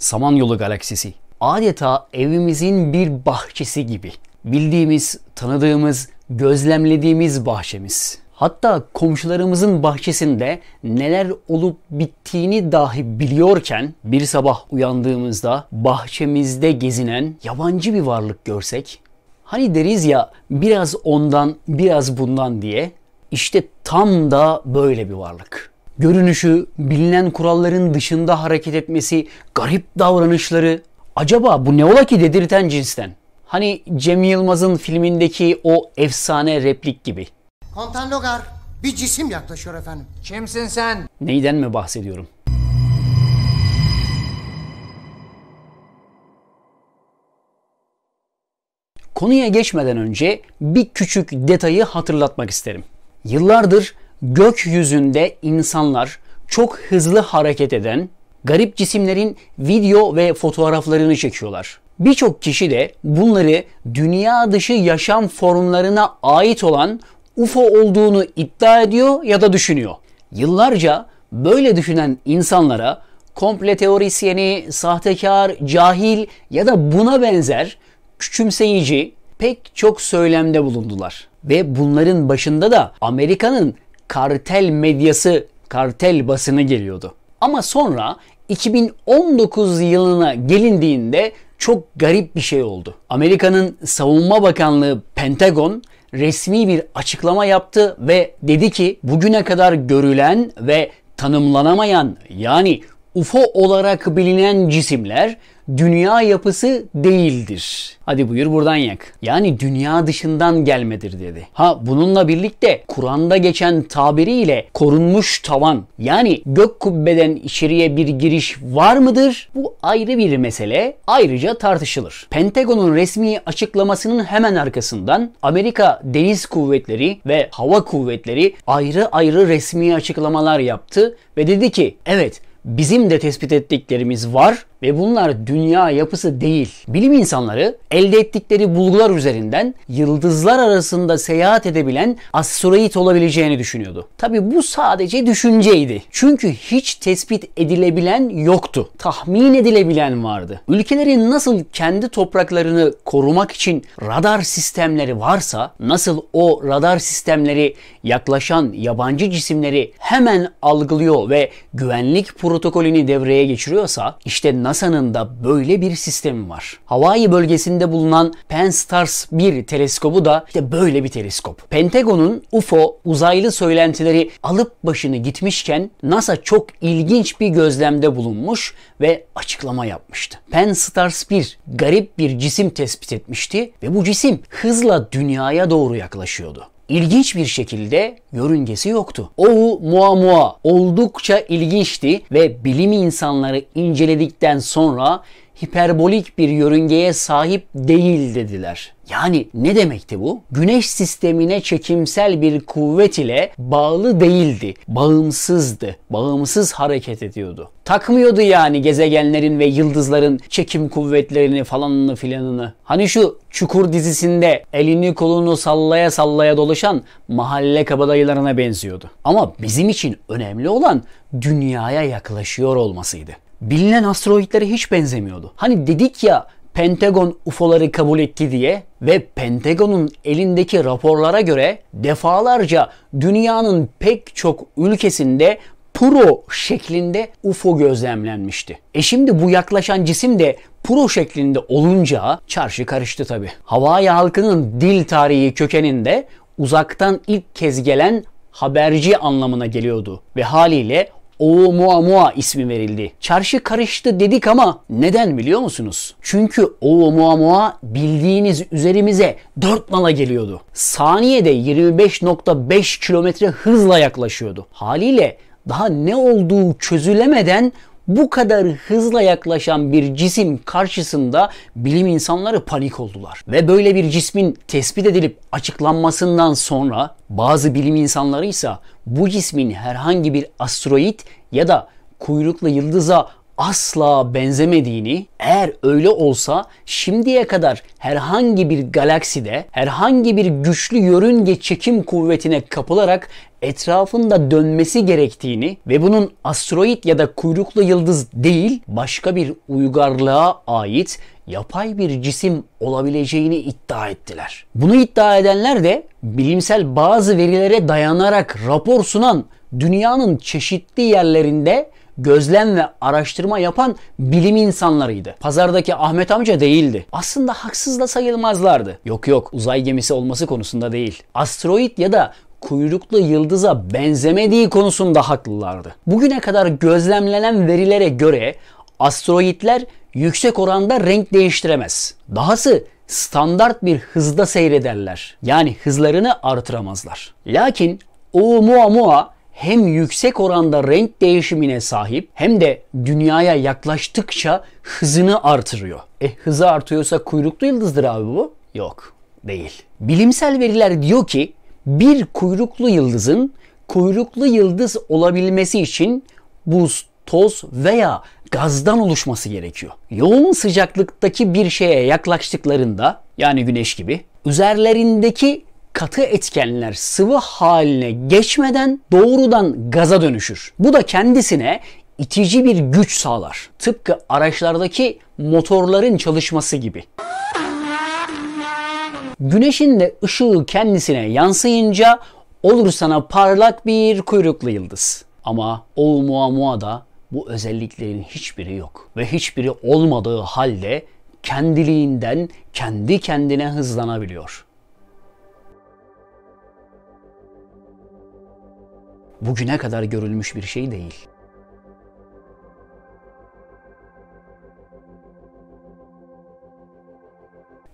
Samanyolu galaksisi adeta evimizin bir bahçesi gibi. Bildiğimiz, tanıdığımız, gözlemlediğimiz bahçemiz. Hatta komşularımızın bahçesinde neler olup bittiğini dahi biliyorken bir sabah uyandığımızda bahçemizde gezinen yabancı bir varlık görsek hani deriz ya biraz ondan biraz bundan diye işte tam da böyle bir varlık görünüşü, bilinen kuralların dışında hareket etmesi, garip davranışları. Acaba bu ne ola ki dedirten cinsten? Hani Cem Yılmaz'ın filmindeki o efsane replik gibi. Komutan Logar, bir cisim yaklaşıyor efendim. Kimsin sen? Neyden mi bahsediyorum? Konuya geçmeden önce bir küçük detayı hatırlatmak isterim. Yıllardır gökyüzünde insanlar çok hızlı hareket eden garip cisimlerin video ve fotoğraflarını çekiyorlar. Birçok kişi de bunları dünya dışı yaşam formlarına ait olan UFO olduğunu iddia ediyor ya da düşünüyor. Yıllarca böyle düşünen insanlara komple teorisyeni, sahtekar, cahil ya da buna benzer küçümseyici pek çok söylemde bulundular. Ve bunların başında da Amerika'nın kartel medyası, kartel basını geliyordu. Ama sonra 2019 yılına gelindiğinde çok garip bir şey oldu. Amerika'nın Savunma Bakanlığı Pentagon resmi bir açıklama yaptı ve dedi ki bugüne kadar görülen ve tanımlanamayan yani UFO olarak bilinen cisimler dünya yapısı değildir. Hadi buyur buradan yak. Yani dünya dışından gelmedir dedi. Ha bununla birlikte Kur'an'da geçen tabiriyle korunmuş tavan yani gök kubbeden içeriye bir giriş var mıdır? Bu ayrı bir mesele ayrıca tartışılır. Pentagon'un resmi açıklamasının hemen arkasından Amerika Deniz Kuvvetleri ve Hava Kuvvetleri ayrı ayrı resmi açıklamalar yaptı ve dedi ki evet bizim de tespit ettiklerimiz var ve bunlar dünya yapısı değil. Bilim insanları elde ettikleri bulgular üzerinden yıldızlar arasında seyahat edebilen asteroid olabileceğini düşünüyordu. Tabi bu sadece düşünceydi. Çünkü hiç tespit edilebilen yoktu. Tahmin edilebilen vardı. Ülkelerin nasıl kendi topraklarını korumak için radar sistemleri varsa nasıl o radar sistemleri yaklaşan yabancı cisimleri hemen algılıyor ve güvenlik protokolünü devreye geçiriyorsa işte NASA'nın da böyle bir sistemi var. Hawaii bölgesinde bulunan PanSTARRS 1 teleskobu da işte böyle bir teleskop. Pentagon'un UFO uzaylı söylentileri alıp başını gitmişken NASA çok ilginç bir gözlemde bulunmuş ve açıklama yapmıştı. PanSTARRS 1 garip bir cisim tespit etmişti ve bu cisim hızla dünyaya doğru yaklaşıyordu ilginç bir şekilde yörüngesi yoktu. Oğu muamua oldukça ilginçti ve bilim insanları inceledikten sonra hiperbolik bir yörüngeye sahip değil dediler. Yani ne demekti bu? Güneş sistemine çekimsel bir kuvvet ile bağlı değildi. Bağımsızdı. Bağımsız hareket ediyordu. Takmıyordu yani gezegenlerin ve yıldızların çekim kuvvetlerini falanını filanını. Hani şu Çukur dizisinde elini kolunu sallaya sallaya dolaşan mahalle kabadayılarına benziyordu. Ama bizim için önemli olan dünyaya yaklaşıyor olmasıydı bilinen asteroidlere hiç benzemiyordu. Hani dedik ya Pentagon UFO'ları kabul etti diye ve Pentagon'un elindeki raporlara göre defalarca dünyanın pek çok ülkesinde Puro şeklinde UFO gözlemlenmişti. E şimdi bu yaklaşan cisim de Puro şeklinde olunca çarşı karıştı tabi. Hawaii halkının dil tarihi kökeninde uzaktan ilk kez gelen haberci anlamına geliyordu ve haliyle Oğu Mua Mua ismi verildi. Çarşı karıştı dedik ama neden biliyor musunuz? Çünkü Oğu Mua bildiğiniz üzerimize 4 nala geliyordu. Saniyede 25.5 kilometre hızla yaklaşıyordu. Haliyle daha ne olduğu çözülemeden bu kadar hızla yaklaşan bir cisim karşısında bilim insanları panik oldular. Ve böyle bir cismin tespit edilip açıklanmasından sonra bazı bilim insanları ise bu cismin herhangi bir asteroid ya da kuyruklu yıldıza asla benzemediğini, eğer öyle olsa şimdiye kadar herhangi bir galakside herhangi bir güçlü yörünge çekim kuvvetine kapılarak etrafında dönmesi gerektiğini ve bunun asteroid ya da kuyruklu yıldız değil başka bir uygarlığa ait yapay bir cisim olabileceğini iddia ettiler. Bunu iddia edenler de bilimsel bazı verilere dayanarak rapor sunan dünyanın çeşitli yerlerinde gözlem ve araştırma yapan bilim insanlarıydı. Pazardaki Ahmet amca değildi. Aslında haksız da sayılmazlardı. Yok yok uzay gemisi olması konusunda değil. Asteroid ya da kuyruklu yıldıza benzemediği konusunda haklılardı. Bugüne kadar gözlemlenen verilere göre asteroidler yüksek oranda renk değiştiremez. Dahası standart bir hızda seyrederler. Yani hızlarını artıramazlar. Lakin Oumuamua hem yüksek oranda renk değişimine sahip hem de dünyaya yaklaştıkça hızını artırıyor. E hızı artıyorsa kuyruklu yıldızdır abi bu. Yok değil. Bilimsel veriler diyor ki bir kuyruklu yıldızın kuyruklu yıldız olabilmesi için buz, toz veya gazdan oluşması gerekiyor. Yoğun sıcaklıktaki bir şeye yaklaştıklarında yani güneş gibi üzerlerindeki katı etkenler sıvı haline geçmeden doğrudan gaza dönüşür. Bu da kendisine itici bir güç sağlar. Tıpkı araçlardaki motorların çalışması gibi. Güneşin de ışığı kendisine yansıyınca olur sana parlak bir kuyruklu yıldız. Ama O da bu özelliklerin hiçbiri yok. Ve hiçbiri olmadığı halde kendiliğinden kendi kendine hızlanabiliyor. bugüne kadar görülmüş bir şey değil.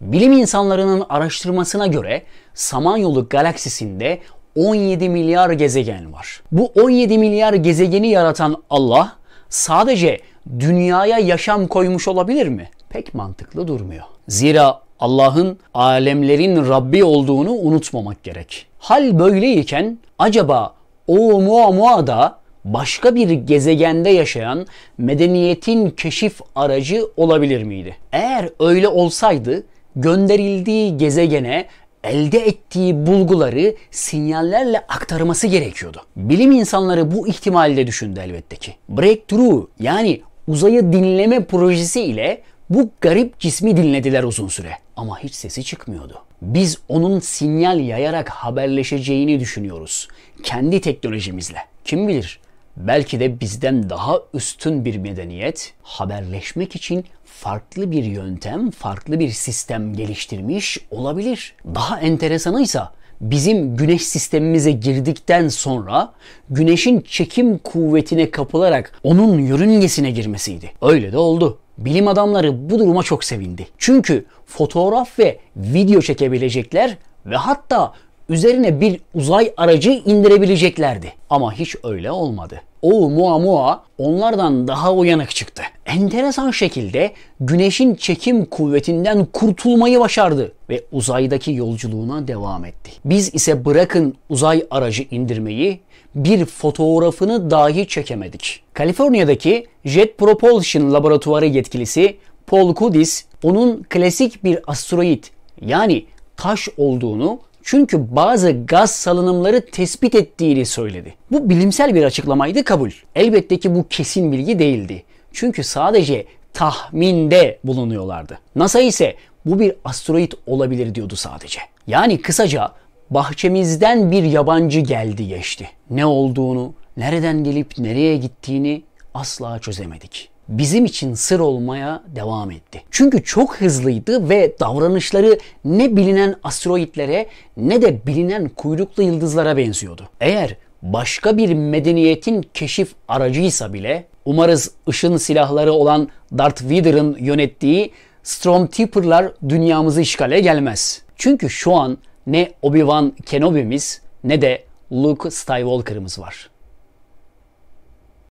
Bilim insanlarının araştırmasına göre Samanyolu galaksisinde 17 milyar gezegen var. Bu 17 milyar gezegeni yaratan Allah sadece dünyaya yaşam koymuş olabilir mi? Pek mantıklı durmuyor. Zira Allah'ın alemlerin Rabbi olduğunu unutmamak gerek. Hal böyleyken acaba Oumuamua'da başka bir gezegende yaşayan medeniyetin keşif aracı olabilir miydi? Eğer öyle olsaydı gönderildiği gezegene elde ettiği bulguları sinyallerle aktarması gerekiyordu. Bilim insanları bu ihtimali de düşündü elbette ki. Breakthrough yani uzayı dinleme projesi ile bu garip cismi dinlediler uzun süre ama hiç sesi çıkmıyordu. Biz onun sinyal yayarak haberleşeceğini düşünüyoruz. Kendi teknolojimizle. Kim bilir? Belki de bizden daha üstün bir medeniyet haberleşmek için farklı bir yöntem, farklı bir sistem geliştirmiş olabilir. Daha enteresanıysa bizim güneş sistemimize girdikten sonra güneşin çekim kuvvetine kapılarak onun yörüngesine girmesiydi. Öyle de oldu. Bilim adamları bu duruma çok sevindi. Çünkü fotoğraf ve video çekebilecekler ve hatta üzerine bir uzay aracı indirebileceklerdi. Ama hiç öyle olmadı. O muamua onlardan daha uyanık çıktı. Enteresan şekilde güneşin çekim kuvvetinden kurtulmayı başardı ve uzaydaki yolculuğuna devam etti. Biz ise bırakın uzay aracı indirmeyi bir fotoğrafını dahi çekemedik. Kaliforniya'daki Jet Propulsion Laboratuvarı yetkilisi Paul Kudis onun klasik bir asteroid yani taş olduğunu çünkü bazı gaz salınımları tespit ettiğini söyledi. Bu bilimsel bir açıklamaydı kabul. Elbette ki bu kesin bilgi değildi. Çünkü sadece tahminde bulunuyorlardı. NASA ise bu bir asteroid olabilir diyordu sadece. Yani kısaca bahçemizden bir yabancı geldi geçti. Ne olduğunu, nereden gelip nereye gittiğini asla çözemedik. Bizim için sır olmaya devam etti. Çünkü çok hızlıydı ve davranışları ne bilinen asteroidlere ne de bilinen kuyruklu yıldızlara benziyordu. Eğer başka bir medeniyetin keşif aracıysa bile umarız ışın silahları olan Darth Vader'ın yönettiği Stormtrooper'lar dünyamızı işgale gelmez. Çünkü şu an ne Obi-Wan Kenobi'miz ne de Luke Skywalker'ımız var.